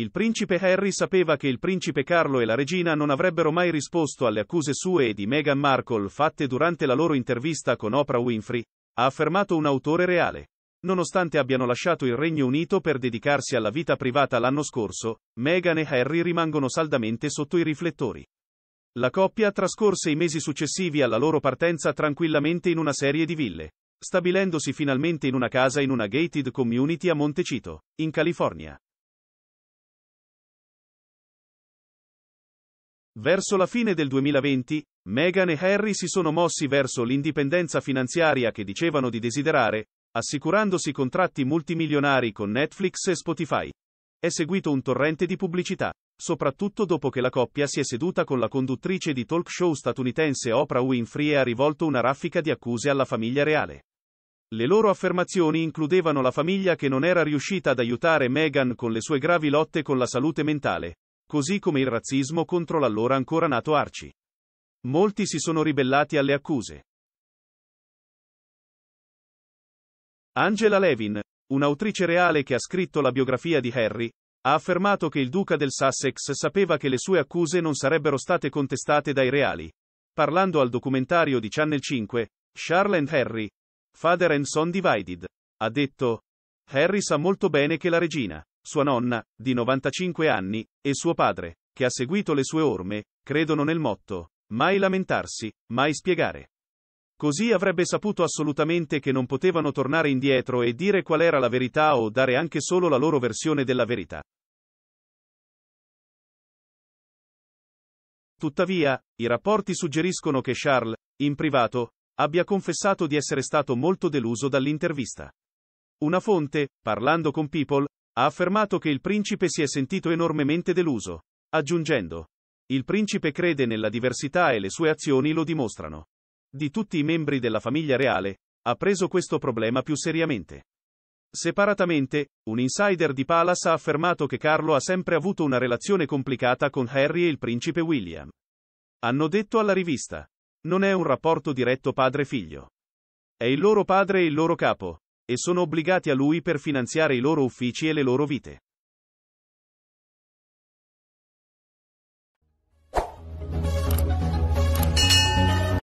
Il principe Harry sapeva che il principe Carlo e la regina non avrebbero mai risposto alle accuse sue e di Meghan Markle fatte durante la loro intervista con Oprah Winfrey, ha affermato un autore reale. Nonostante abbiano lasciato il Regno Unito per dedicarsi alla vita privata l'anno scorso, Meghan e Harry rimangono saldamente sotto i riflettori. La coppia trascorse i mesi successivi alla loro partenza tranquillamente in una serie di ville, stabilendosi finalmente in una casa in una gated community a Montecito, in California. Verso la fine del 2020, Meghan e Harry si sono mossi verso l'indipendenza finanziaria che dicevano di desiderare, assicurandosi contratti multimilionari con Netflix e Spotify. È seguito un torrente di pubblicità, soprattutto dopo che la coppia si è seduta con la conduttrice di talk show statunitense Oprah Winfrey e ha rivolto una raffica di accuse alla famiglia reale. Le loro affermazioni includevano la famiglia che non era riuscita ad aiutare Meghan con le sue gravi lotte con la salute mentale, così come il razzismo contro l'allora ancora nato Arci. Molti si sono ribellati alle accuse. Angela Levin, un'autrice reale che ha scritto la biografia di Harry, ha affermato che il duca del Sussex sapeva che le sue accuse non sarebbero state contestate dai reali. Parlando al documentario di Channel 5, Charles and Harry, Father and Son Divided, ha detto, Harry sa molto bene che la regina sua nonna, di 95 anni, e suo padre, che ha seguito le sue orme, credono nel motto, mai lamentarsi, mai spiegare. Così avrebbe saputo assolutamente che non potevano tornare indietro e dire qual era la verità o dare anche solo la loro versione della verità. Tuttavia, i rapporti suggeriscono che Charles, in privato, abbia confessato di essere stato molto deluso dall'intervista. Una fonte, parlando con People, ha affermato che il principe si è sentito enormemente deluso, aggiungendo, il principe crede nella diversità e le sue azioni lo dimostrano. Di tutti i membri della famiglia reale, ha preso questo problema più seriamente. Separatamente, un insider di Palace ha affermato che Carlo ha sempre avuto una relazione complicata con Harry e il principe William. Hanno detto alla rivista. Non è un rapporto diretto padre-figlio. È il loro padre e il loro capo, e sono obbligati a lui per finanziare i loro uffici e le loro vite.